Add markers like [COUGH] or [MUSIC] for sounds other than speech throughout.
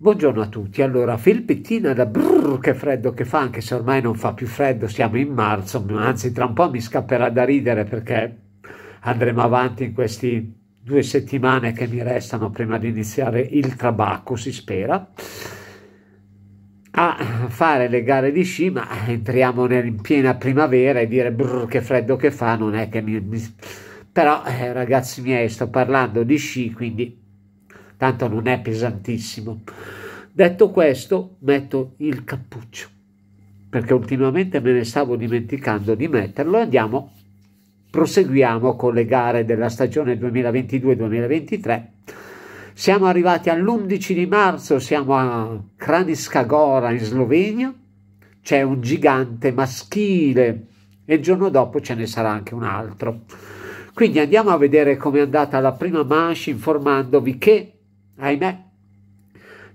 Buongiorno a tutti, allora Filippettina da brrr che freddo che fa, anche se ormai non fa più freddo, siamo in marzo, anzi tra un po' mi scapperà da ridere perché andremo avanti in queste due settimane che mi restano prima di iniziare il trabacco, si spera, a fare le gare di sci, ma entriamo in piena primavera e dire brrr che freddo che fa, non è che mi... mi... però eh, ragazzi miei sto parlando di sci, quindi tanto non è pesantissimo. Detto questo, metto il cappuccio, perché ultimamente me ne stavo dimenticando di metterlo. Andiamo, proseguiamo con le gare della stagione 2022-2023. Siamo arrivati all'11 di marzo, siamo a Kraniska Gora in Slovenia, c'è un gigante maschile e il giorno dopo ce ne sarà anche un altro. Quindi andiamo a vedere come è andata la prima manche informandovi che Ahimè,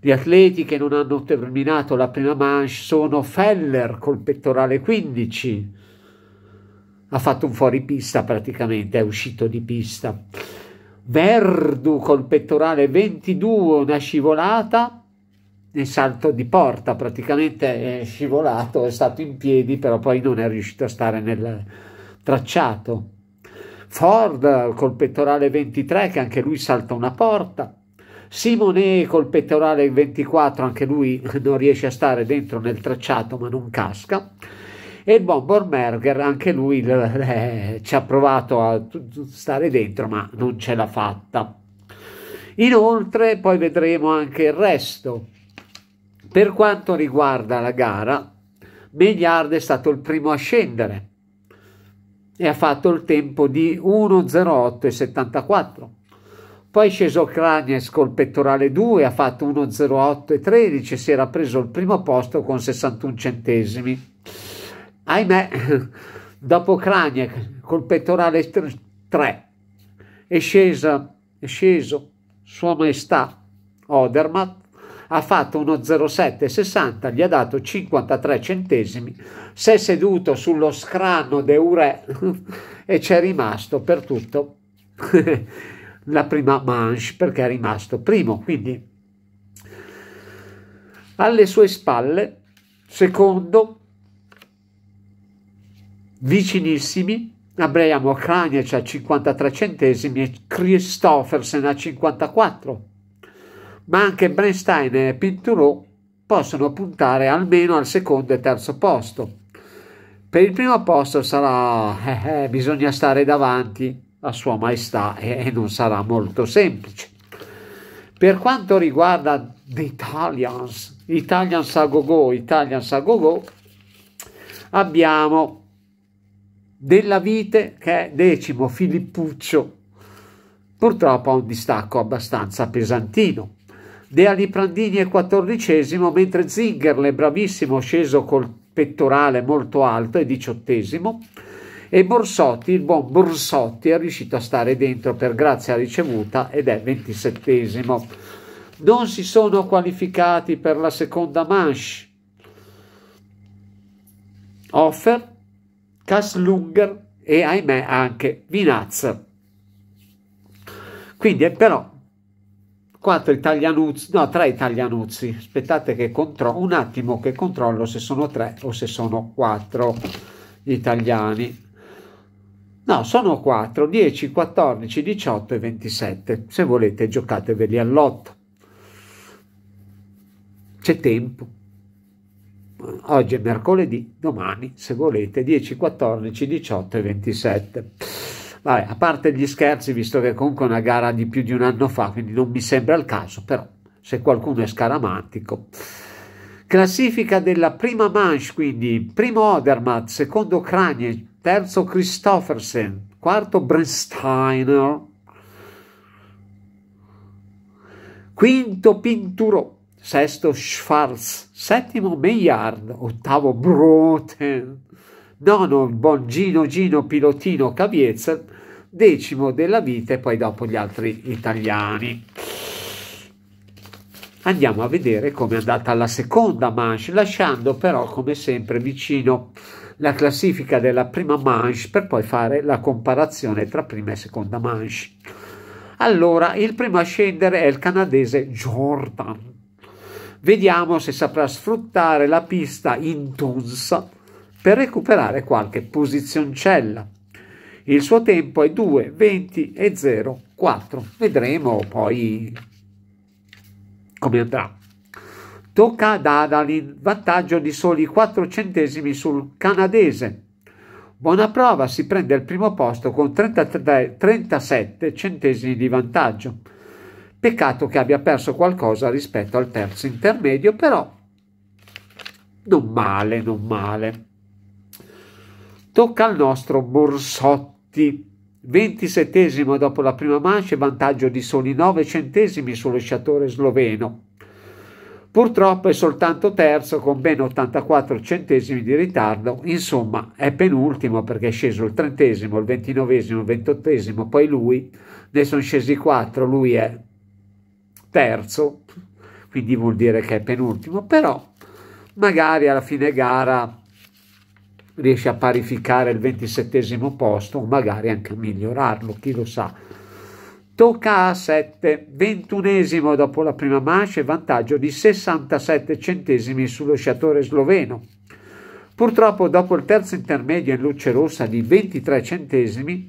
gli atleti che non hanno terminato la prima manche sono Feller col pettorale 15. Ha fatto un fuoripista praticamente, è uscito di pista. Verdu col pettorale 22, una scivolata nel salto di porta, praticamente è scivolato, è stato in piedi, però poi non è riuscito a stare nel tracciato. Ford col pettorale 23 che anche lui salta una porta. Simone col pettorale in 24, anche lui non riesce a stare dentro nel tracciato ma non casca. E il Bombermerger, anche lui eh, ci ha provato a stare dentro ma non ce l'ha fatta. Inoltre poi vedremo anche il resto. Per quanto riguarda la gara, Megliard è stato il primo a scendere e ha fatto il tempo di 1.08.74 poi è sceso Cragnes col pettorale 2, ha fatto 1,08 e 13, si era preso il primo posto con 61 centesimi. Ahimè, [LAUGHS] dopo Cragnes col pettorale 3 è, scesa, è sceso Sua Maestà Odermatt, ha fatto 1,07,60, gli ha dato 53 centesimi, si è seduto sullo scranno de Ure [LAUGHS] e c'è rimasto per tutto. [LAUGHS] la prima manche perché è rimasto primo. Quindi alle sue spalle, secondo, vicinissimi, abbiamo Kranjec a 53 centesimi e Christoffersen a 54, ma anche Brenstein e Pinturò possono puntare almeno al secondo e terzo posto. Per il primo posto sarà, eh, eh, bisogna stare davanti a Sua Maestà e non sarà molto semplice. Per quanto riguarda The Italians, Italians a go go, Italians a go go, abbiamo Della Vite che è decimo Filippuccio, purtroppo ha un distacco abbastanza pesantino. De Aliprandini è quattordicesimo, mentre Zingerle, bravissimo, sceso col pettorale molto alto, è diciottesimo e Borsotti, il buon Borsotti è riuscito a stare dentro per grazia ricevuta ed è 27esimo. Non si sono qualificati per la seconda manche. Offer, Kaslunger e ahimè anche Vinaz. Quindi però quattro italianuzzi, no, tre italianuzzi. Aspettate che controllo un attimo che controllo se sono tre o se sono quattro italiani. No, sono 4, 10, 14, 18 e 27. Se volete giocateveli all'otto. C'è tempo. Oggi è mercoledì, domani, se volete, 10, 14, 18 e 27. Vabbè, a parte gli scherzi, visto che comunque è una gara di più di un anno fa, quindi non mi sembra il caso, però se qualcuno è scaramantico. Classifica della prima manche, quindi primo Odermatt, secondo Kranje, terzo Christoffersen, quarto Brensteiner, quinto Pinturo, sesto Schwarz, settimo Meillard, ottavo Broten, nono Bongino Gino Pilotino Caviezel, decimo della vita e poi dopo gli altri italiani. Andiamo a vedere come è andata la seconda manche, lasciando però come sempre vicino la classifica della prima manche per poi fare la comparazione tra prima e seconda manche. Allora, il primo a scendere è il canadese Jordan. Vediamo se saprà sfruttare la pista intonsa per recuperare qualche posizioncella. Il suo tempo è 2, 20 e 0, 4. Vedremo poi come andrà tocca ad Adal in vantaggio di soli 4 centesimi sul canadese. Buona prova si prende il primo posto con 33, 37 centesimi di vantaggio. Peccato che abbia perso qualcosa rispetto al terzo intermedio, però non male, non male. Tocca al nostro Borsotti. 27 dopo la prima mancia, vantaggio di soli 9 centesimi sullo sciatore sloveno. Purtroppo è soltanto terzo con ben 84 centesimi di ritardo, insomma è penultimo perché è sceso il trentesimo, il ventinovesimo, il ventottesimo, poi lui, ne sono scesi quattro, lui è terzo, quindi vuol dire che è penultimo, però magari alla fine gara riesce a parificare il ventisettesimo posto o magari anche a migliorarlo, chi lo sa. Tocca a 7, ventunesimo dopo la prima mancia vantaggio di 67 centesimi sullo sciatore sloveno. Purtroppo dopo il terzo intermedio in luce rossa di 23 centesimi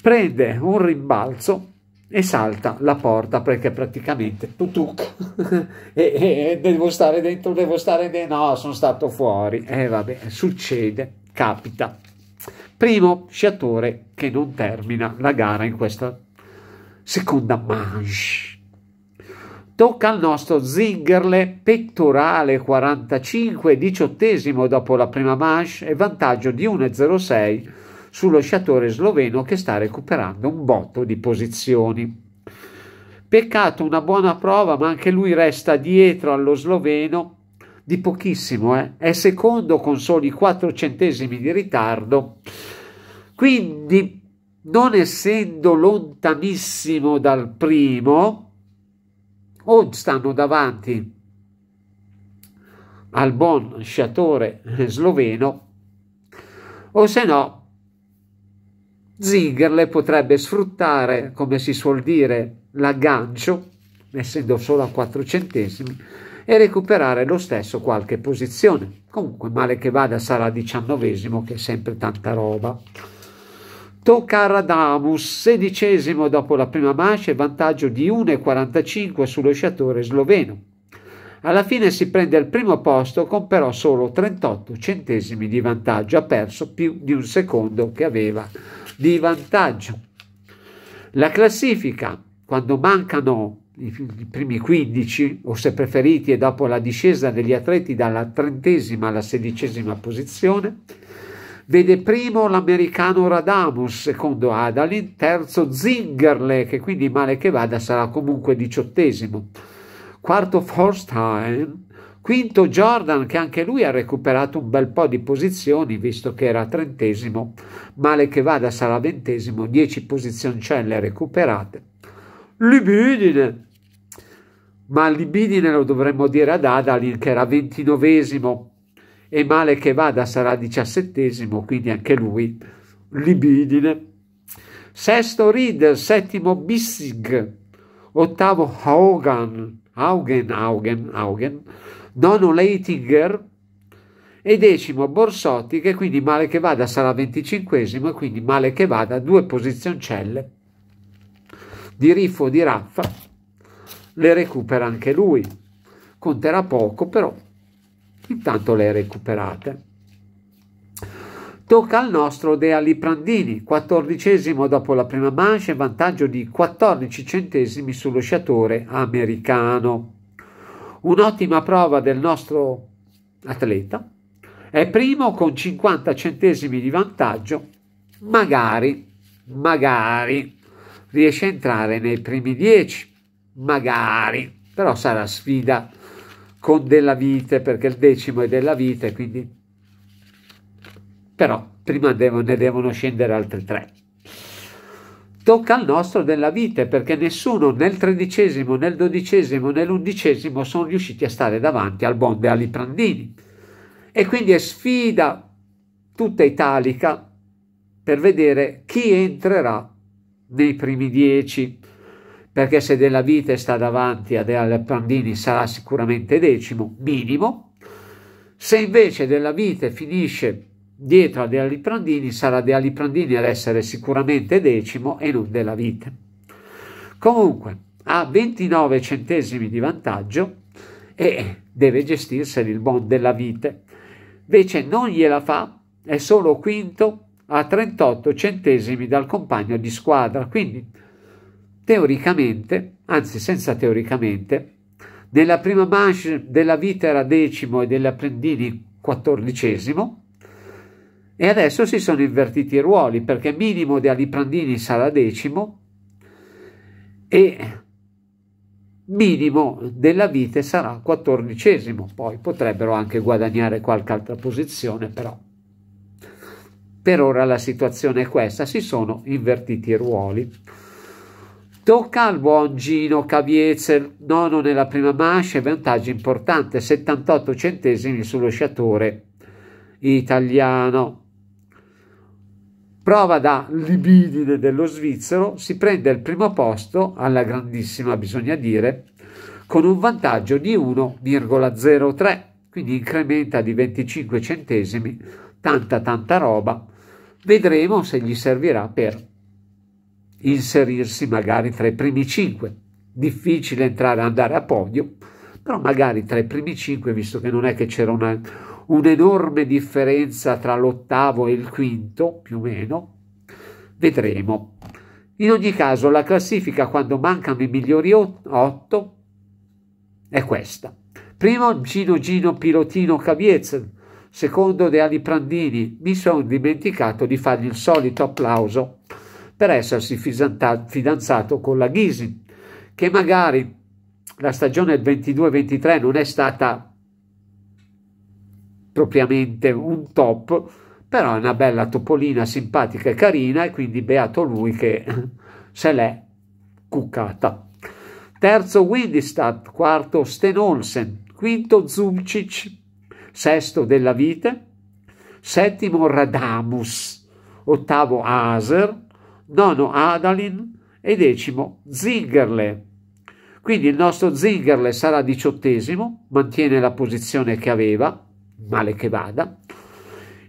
prende un rimbalzo e salta la porta perché praticamente tutuc [LAUGHS] e, e, devo stare dentro, devo stare dentro, no sono stato fuori e eh, vabbè succede, capita primo sciatore che non termina la gara in questa seconda manche. Tocca al nostro Zingerle, pettorale 45, diciottesimo dopo la prima manche e vantaggio di 1,06 sullo sciatore sloveno che sta recuperando un botto di posizioni. Peccato una buona prova, ma anche lui resta dietro allo sloveno di pochissimo, eh? è secondo con soli 4 centesimi di ritardo, quindi non essendo lontanissimo dal primo, o stanno davanti al buon sciatore eh, sloveno, o se no Zingerle potrebbe sfruttare, come si suol dire, l'aggancio, essendo solo a 4 centesimi, e recuperare lo stesso qualche posizione. Comunque male che vada sarà diciannovesimo che è sempre tanta roba. Tocca a Radamus, sedicesimo dopo la prima mancia vantaggio di 1,45 sullo sciatore sloveno. Alla fine si prende il primo posto con però solo 38 centesimi di vantaggio, ha perso più di un secondo che aveva di vantaggio. La classifica, quando mancano i primi 15 o se preferiti e dopo la discesa degli atleti dalla trentesima alla sedicesima posizione, vede primo l'americano Radamus, secondo Adalin, terzo Zingerle che quindi male che vada sarà comunque diciottesimo, quarto Forstheim quinto Jordan che anche lui ha recuperato un bel po' di posizioni visto che era trentesimo, male che vada sarà ventesimo, 10 posizioncelle recuperate. Libidine, ma libidine lo dovremmo dire ad Adalin che era ventinovesimo e male che vada sarà diciassettesimo, quindi anche lui libidine. Sesto Reed, settimo Bissig, ottavo Haugen, Haugen, Haugen, Haugen, nono Leitinger e decimo Borsotti che quindi male che vada sarà venticinquesimo e quindi male che vada due posizioncelle di riffo di raffa le recupera anche lui. Conterà poco, però intanto le recuperate. Tocca al nostro De Aliprandini, quattordicesimo dopo la prima mancia, vantaggio di 14 centesimi sullo sciatore americano. Un'ottima prova del nostro atleta. È primo con 50 centesimi di vantaggio, magari, magari riesce a entrare nei primi 10 magari, però sarà sfida con della vite perché il decimo è della vite, quindi però prima devo, ne devono scendere altri tre. Tocca al nostro della vite perché nessuno nel tredicesimo, nel dodicesimo, nell'undicesimo sono riusciti a stare davanti al Bonde Ali Prandini. E quindi è sfida tutta italica per vedere chi entrerà nei primi dieci perché se della vite sta davanti a Del Pandini sarà sicuramente decimo, minimo, se invece della vite finisce dietro a De Prandini sarà De Prandini ad essere sicuramente decimo e non della vite. Comunque ha 29 centesimi di vantaggio e deve gestirsene il buon della vite. Invece non gliela fa, è solo quinto a 38 centesimi dal compagno di squadra, quindi Teoricamente, anzi senza teoricamente, nella prima manche della vita era decimo e dell'Apprendini quattordicesimo, e adesso si sono invertiti i ruoli perché minimo di Aliprandini sarà decimo e minimo della vite sarà quattordicesimo, poi potrebbero anche guadagnare qualche altra posizione, però per ora la situazione è questa, si sono invertiti i ruoli. Tocca al buon Gino Caviezel, nono nella prima mancia, vantaggio importante, 78 centesimi sullo sciatore italiano. Prova da libidine dello svizzero, si prende il primo posto, alla grandissima bisogna dire, con un vantaggio di 1,03, quindi incrementa di 25 centesimi, tanta tanta roba. Vedremo se gli servirà per inserirsi magari tra i primi cinque. Difficile entrare andare a podio, però magari tra i primi cinque, visto che non è che c'era una, un'enorme differenza tra l'ottavo e il quinto, più o meno, vedremo. In ogni caso, la classifica quando mancano i migliori otto è questa. Primo Gino Gino Pilotino Caviez, secondo De Ali Prandini. Mi sono dimenticato di fargli il solito applauso per essersi fidanzato con la Ghisi, che magari la stagione 22-23 non è stata propriamente un top, però è una bella topolina simpatica e carina e quindi beato lui che [LAUGHS] se l'è cuccata. Terzo Windistat, quarto Sten quinto Zumcic, sesto Della Vite, settimo Radamus, ottavo Aser, nono Adalin e decimo Zingerle. Quindi il nostro Zingerle sarà diciottesimo, mantiene la posizione che aveva, male che vada.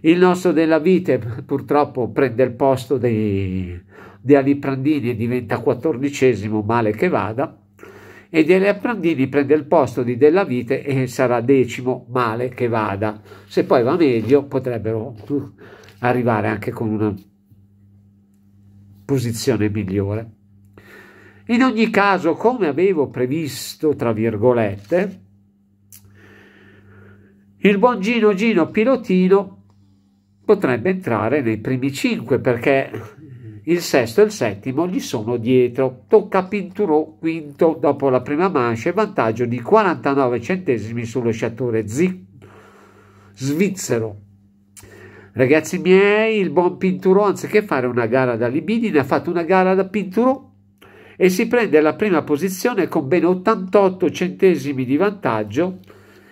Il nostro della Vite purtroppo prende il posto di, di Ali Prandini e diventa quattordicesimo, male che vada. E Dele Prandini prende il posto di Della Vite e sarà decimo, male che vada. Se poi va meglio potrebbero arrivare anche con una posizione migliore. In ogni caso, come avevo previsto, tra virgolette, il buon Gino Gino Pilotino potrebbe entrare nei primi cinque perché il sesto e il settimo gli sono dietro. Tocca a Pinturò quinto dopo la prima mancia vantaggio di 49 centesimi sullo sciatore Z- svizzero. Ragazzi miei, il buon Pinturò, anziché fare una gara da libidine, ha fatto una gara da Pinturò e si prende la prima posizione con ben 88 centesimi di vantaggio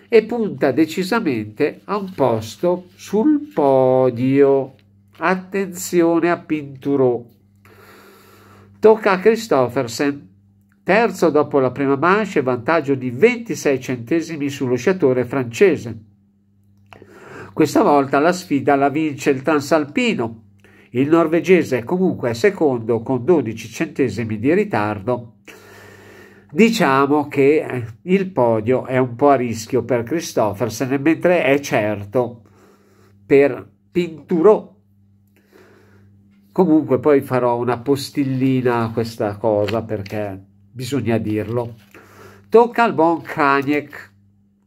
e punta decisamente a un posto sul podio. Attenzione a Pinturò. Tocca a Christoffersen, terzo dopo la prima manche, vantaggio di 26 centesimi sullo sciatore francese. Questa volta la sfida la vince il Transalpino. Il norvegese è comunque secondo con 12 centesimi di ritardo. Diciamo che eh, il podio è un po' a rischio per Christoffersen, mentre è certo per Pinturo. Comunque poi farò una postillina a questa cosa perché bisogna dirlo. Tocca al buon Kranjek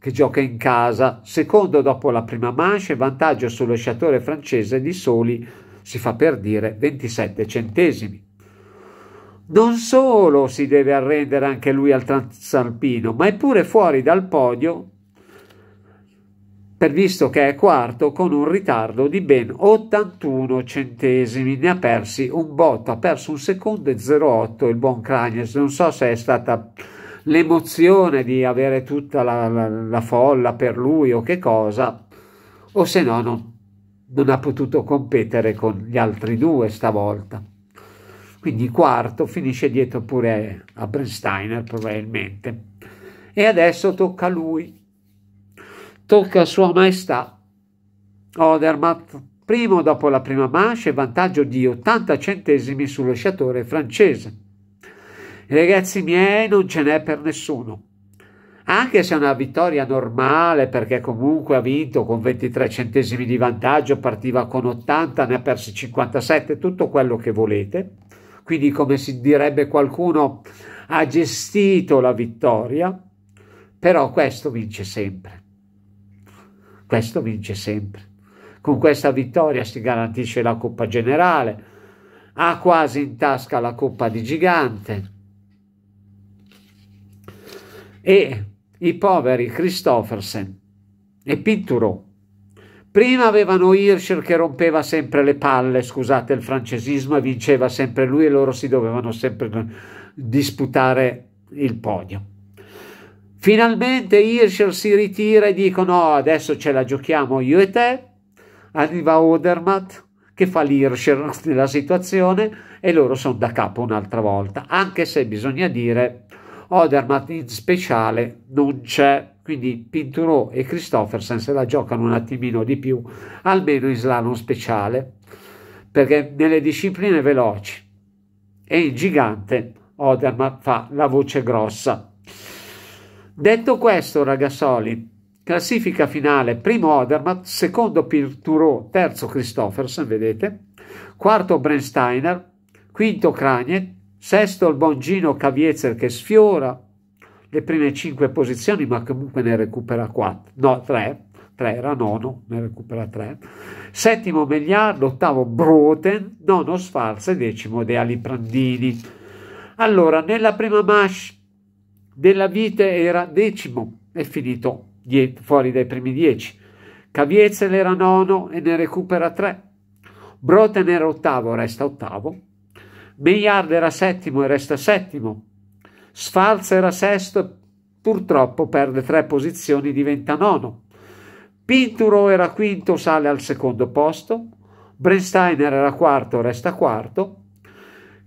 che gioca in casa, secondo dopo la prima manche, vantaggio sullo sciatore francese di soli, si fa per dire, 27 centesimi. Non solo si deve arrendere anche lui al Transalpino, ma è pure fuori dal podio, per visto che è quarto con un ritardo di ben 81 centesimi. Ne ha persi un botto, ha perso un secondo e 0,8 il buon Cragnes, non so se è stata l'emozione di avere tutta la, la, la, folla per lui o che cosa, o se no non, non ha potuto competere con gli altri due stavolta. Quindi quarto finisce dietro pure a Brensteiner probabilmente. E adesso tocca a lui, tocca a Sua Maestà Odermatt, primo dopo la prima manche, vantaggio di 80 centesimi sullo sciatore francese. Ragazzi miei, non ce n'è per nessuno. Anche se è una vittoria normale, perché comunque ha vinto con 23 centesimi di vantaggio, partiva con 80, ne ha persi 57, tutto quello che volete. Quindi, come si direbbe qualcuno, ha gestito la vittoria, però questo vince sempre. Questo vince sempre. Con questa vittoria si garantisce la Coppa Generale, ha quasi in tasca la Coppa di Gigante e i poveri Christoffersen e Pinturo. Prima avevano Hirscher che rompeva sempre le palle, scusate il francesismo, e vinceva sempre lui e loro si dovevano sempre disputare il podio. Finalmente Hirscher si ritira e dicono oh, adesso ce la giochiamo io e te. Arriva Odermatt che fa l'Hirscher nella situazione e loro sono da capo un'altra volta, anche se bisogna dire Odermatt oh, in speciale non c'è, quindi Pinturò e Christoffersen se la giocano un attimino di più, almeno in slalom speciale, perché nelle discipline veloci e in gigante Odermatt fa la voce grossa. Detto questo, ragazzoli, classifica finale, primo Odermatt, secondo Pinturò, terzo Christoffersen, vedete, quarto Brensteiner, quinto Kraniet, Sesto il buon Gino Caviezer che sfiora le prime 5 posizioni, ma comunque ne recupera 4, no 3, 3 era nono, ne recupera 3. Settimo Megliardo, ottavo Broten, nono Sfarza e decimo De Aliprandini. Allora, nella prima mash della vite era decimo e finito fuori dai primi 10. Caviezel era nono e ne recupera 3. Broten era ottavo, resta ottavo. Billard era settimo e resta settimo. Sfalz era sesto e purtroppo perde tre posizioni, diventa nono. Pinturo era quinto, sale al secondo posto. Brensteiner era quarto, resta quarto.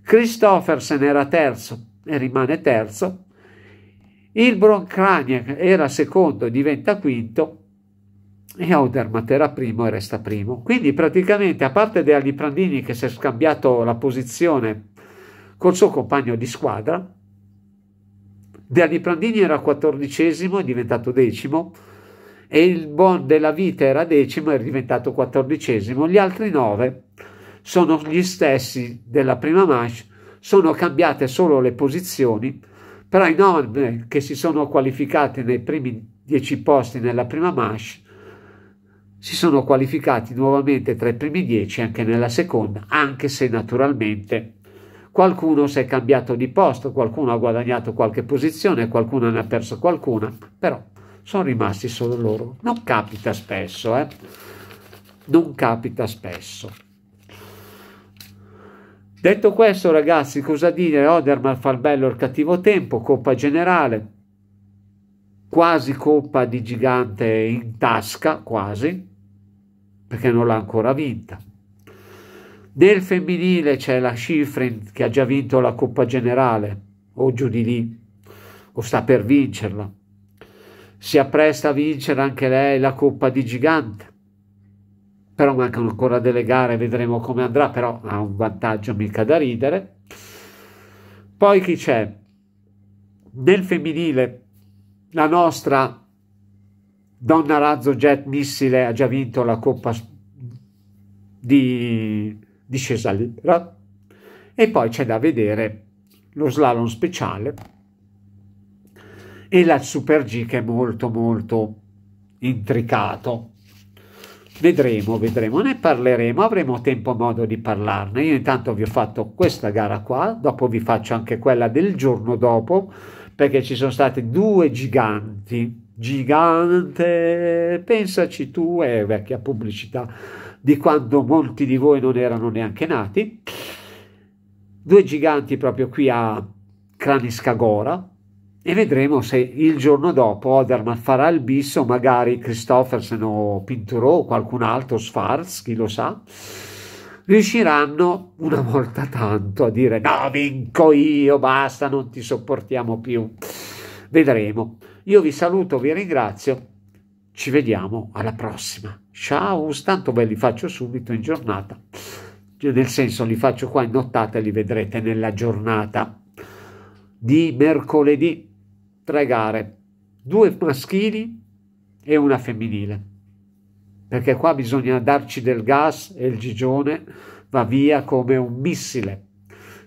Christoffersen era terzo e rimane terzo. Ilbron Kraniak era secondo e diventa quinto e Audermat era primo e resta primo. Quindi praticamente, a parte De Aliprandini che si è scambiato la posizione col suo compagno di squadra, De Aliprandini era quattordicesimo, è diventato decimo, e il Bon della Vita era decimo, è diventato quattordicesimo. Gli altri nove sono gli stessi della prima manche, sono cambiate solo le posizioni, però i nove che si sono qualificati nei primi dieci posti nella prima manche si sono qualificati nuovamente tra i primi dieci anche nella seconda, anche se naturalmente qualcuno si è cambiato di posto, qualcuno ha guadagnato qualche posizione, qualcuno ne ha perso qualcuna, però sono rimasti solo loro. Non capita spesso, eh? Non capita spesso. Detto questo, ragazzi, cosa dire? Oderman fa il bello il cattivo tempo, Coppa Generale, quasi Coppa di Gigante in tasca, quasi, perché non l'ha ancora vinta. Nel femminile c'è la Schifrin che ha già vinto la Coppa Generale o giù di lì, o sta per vincerla. Si appresta a vincere anche lei la Coppa di Gigante. Però mancano ancora delle gare, vedremo come andrà, però ha un vantaggio mica da ridere. Poi chi c'è? Nel femminile la nostra Donna Razzo Jet Missile ha già vinto la Coppa di discesa libera e poi c'è da vedere lo slalom speciale e la Super G che è molto molto intricato. Vedremo, vedremo, ne parleremo, avremo tempo modo di parlarne. Io intanto vi ho fatto questa gara qua, dopo vi faccio anche quella del giorno dopo, perché ci sono stati due giganti gigante, pensaci tu, è vecchia pubblicità di quando molti di voi non erano neanche nati, due giganti proprio qui a Kraniskagora e vedremo se il giorno dopo Oderman farà il bis o magari Christoffersen o Pinturò o qualcun altro, Sfarz, chi lo sa, riusciranno una volta tanto a dire no vinco io, basta, non ti sopportiamo più. Vedremo. Io vi saluto, vi ringrazio. Ci vediamo alla prossima. Ciao, tanto ve li faccio subito in giornata. Cioè, nel senso, li faccio qua in nottata e li vedrete nella giornata di mercoledì. Tre gare, due maschili e una femminile. Perché qua bisogna darci del gas e il gigione va via come un missile.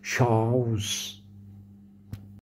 Shows.